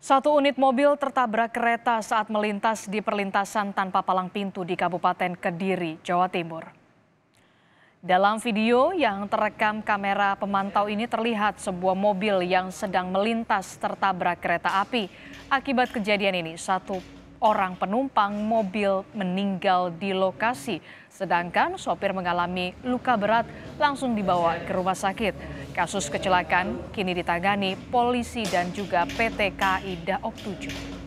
Satu unit mobil tertabrak kereta saat melintas di perlintasan tanpa palang pintu di Kabupaten Kediri, Jawa Timur. Dalam video yang terekam kamera pemantau ini terlihat sebuah mobil yang sedang melintas tertabrak kereta api. Akibat kejadian ini, satu orang penumpang mobil meninggal di lokasi. Sedangkan sopir mengalami luka berat langsung dibawa ke rumah sakit. Kasus kecelakaan kini ditangani polisi dan juga PT KI Daop 7.